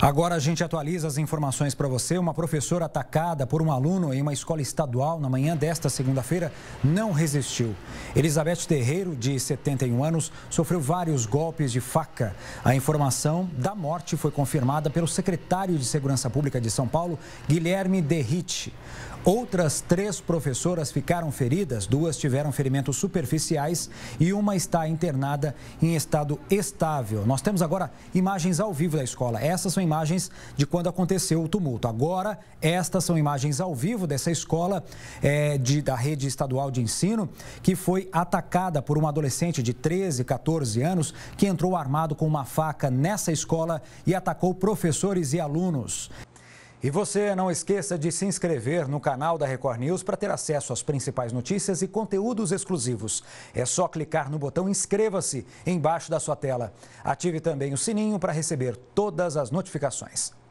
Agora a gente atualiza as informações para você. Uma professora atacada por um aluno em uma escola estadual na manhã desta segunda-feira não resistiu. Elizabeth Terreiro, de 71 anos, sofreu vários golpes de faca. A informação da morte foi confirmada pelo secretário de Segurança Pública de São Paulo, Guilherme Derrite. Outras três professoras ficaram feridas, duas tiveram ferimentos superficiais e uma está internada em estado estável. Nós temos agora imagens ao vivo da escola. Essas são imagens de quando aconteceu o tumulto. Agora, estas são imagens ao vivo dessa escola é, de, da rede estadual de ensino que foi atacada por um adolescente de 13, 14 anos que entrou armado com uma faca nessa escola e atacou professores e alunos. E você não esqueça de se inscrever no canal da Record News para ter acesso às principais notícias e conteúdos exclusivos. É só clicar no botão inscreva-se embaixo da sua tela. Ative também o sininho para receber todas as notificações.